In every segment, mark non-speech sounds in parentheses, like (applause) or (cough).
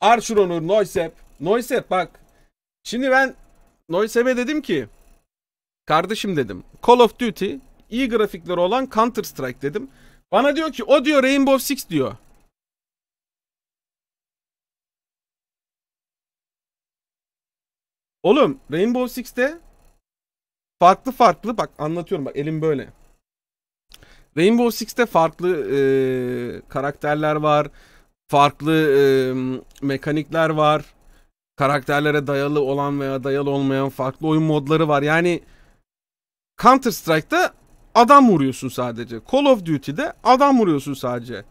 Arşuronur, Noisep, Noisep bak. Şimdi ben Noisep'e dedim ki kardeşim dedim Call of Duty iyi grafikleri olan Counter Strike dedim. Bana diyor ki o diyor Rainbow Six diyor. Oğlum Rainbow Six'te farklı farklı bak anlatıyorum bak elim böyle. Rainbow Six'te farklı e, karakterler var farklı e, mekanikler var. Karakterlere dayalı olan veya dayalı olmayan farklı oyun modları var. Yani Counter Strike'da adam vuruyorsun sadece. Call of Duty'de adam vuruyorsun sadece.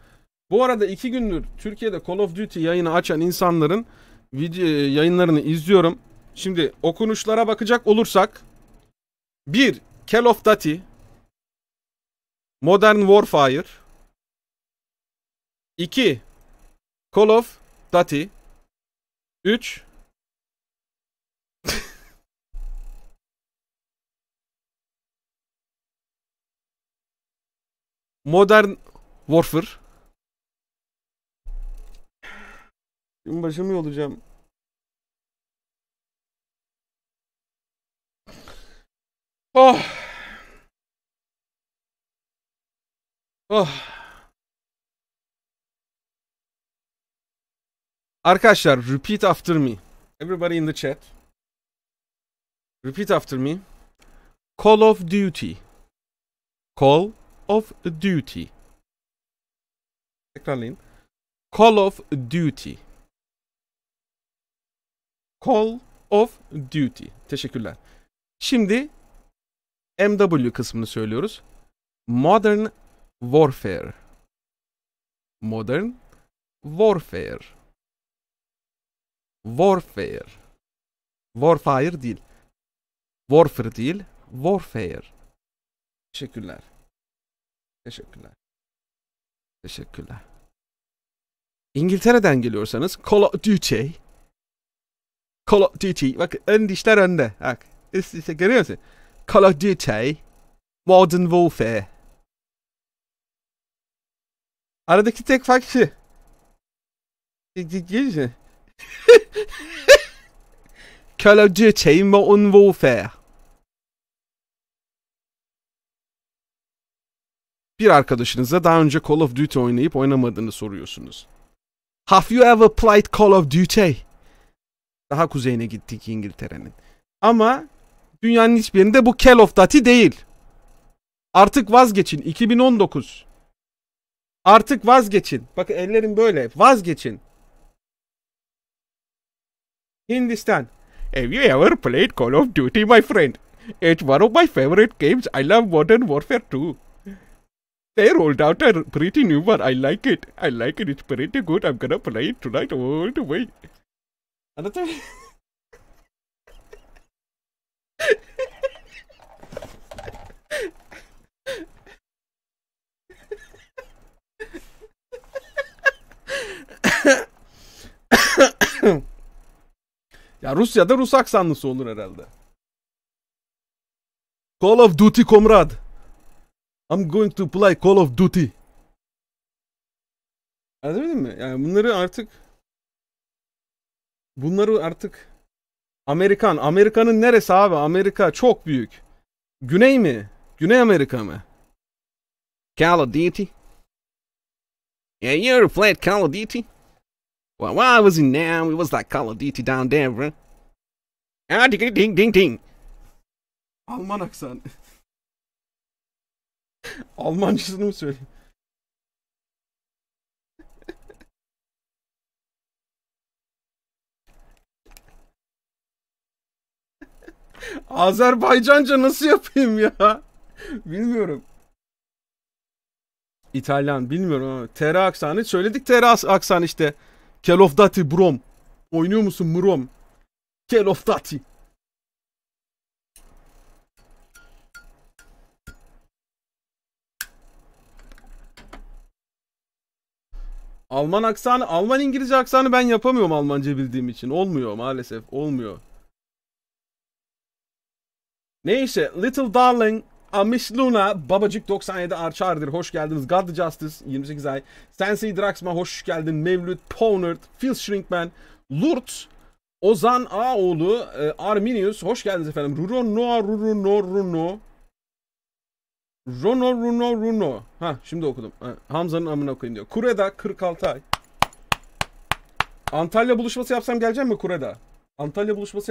Bu arada iki gündür Türkiye'de Call of Duty yayını açan insanların video, e, yayınlarını izliyorum. Şimdi okunuşlara bakacak olursak bir Call of Duty Modern Warfare 2. Call of Duty 3 (laughs) Modern Warfare Gün başımı yolacağım. Oh. Oh. Arkadaşlar repeat after me. Everybody in the chat. Repeat after me. Call of Duty. Call of Duty. Tekrarlayın. Call of Duty. Call of Duty. Teşekkürler. Şimdi MW kısmını söylüyoruz. Modern Warfare. Modern Warfare. Warfare. Warfire değil. Warfare değil. Warfare. Teşekkürler. Teşekkürler. Teşekkürler. İngiltere'den geliyorsanız Call of Duty. Call of Duty. Bak ön dişler önde. Bak. Üst üste görüyor musun? Call of Duty. Modern Warfare. Aradaki tek fark şu. Gelişi. (laughs) Call of Duty Modern Warfare. Bir arkadaşınıza daha önce Call of Duty oynayıp oynamadığını soruyorsunuz. Have you ever played Call of Duty? Daha kuzeyine gittik İngiltere'nin. Ama dünyanın hiçbirinde bu Call of Duty değil. Artık vazgeçin 2019. Artık vazgeçin. Bakın ellerim böyle. Vazgeçin. Hindustan. Have you ever played Call of Duty, my friend? It's one of my favorite games. I love Modern Warfare 2. They rolled out a pretty new one. I like it. I like it. It's pretty good. I'm gonna play it tonight all the way. (laughs) Ya Rusya'da Rus aksanlısı olur herhalde. Call of Duty komrad. I'm going to play Call of Duty. Anladın mı? Yani bunları artık bunları artık Amerikan. Amerika'nın neresi abi? Amerika çok büyük. Güney mi? Güney Amerika mı? Call of Duty. Yeah, you ever played Call of Duty? Well, why was in there? It was like Call of Duty down there, bro. Ah, ding, ding, ding, ding. Alman aksan. Almancasını mı söyleyeyim? Azerbaycanca nasıl yapayım ya? Bilmiyorum. İtalyan bilmiyorum ama TR aksanı söyledik Tera aksan işte. Call of Duty brom. Oynuyor musun brom? Call of Duty. Alman aksanı, Alman İngilizce aksanı ben yapamıyorum Almanca bildiğim için. Olmuyor maalesef, olmuyor. Neyse, Little Darling Amis Luna, Babacık 97 Arçardır. Hoş geldiniz. God Justice 28 ay. Sensei Draxma hoş geldin. Mevlüt, Ponert, Phil Shrinkman, Lurt, Ozan Ağoğlu, e, Arminius hoş geldiniz efendim. Ruro Noa Ruro No Runo. Rono Runo Runo. Ha şimdi okudum. Hamza'nın amına koyayım diyor. Kureda 46 ay. Antalya buluşması yapsam geleceğim mi Kureda? Antalya buluşması yap.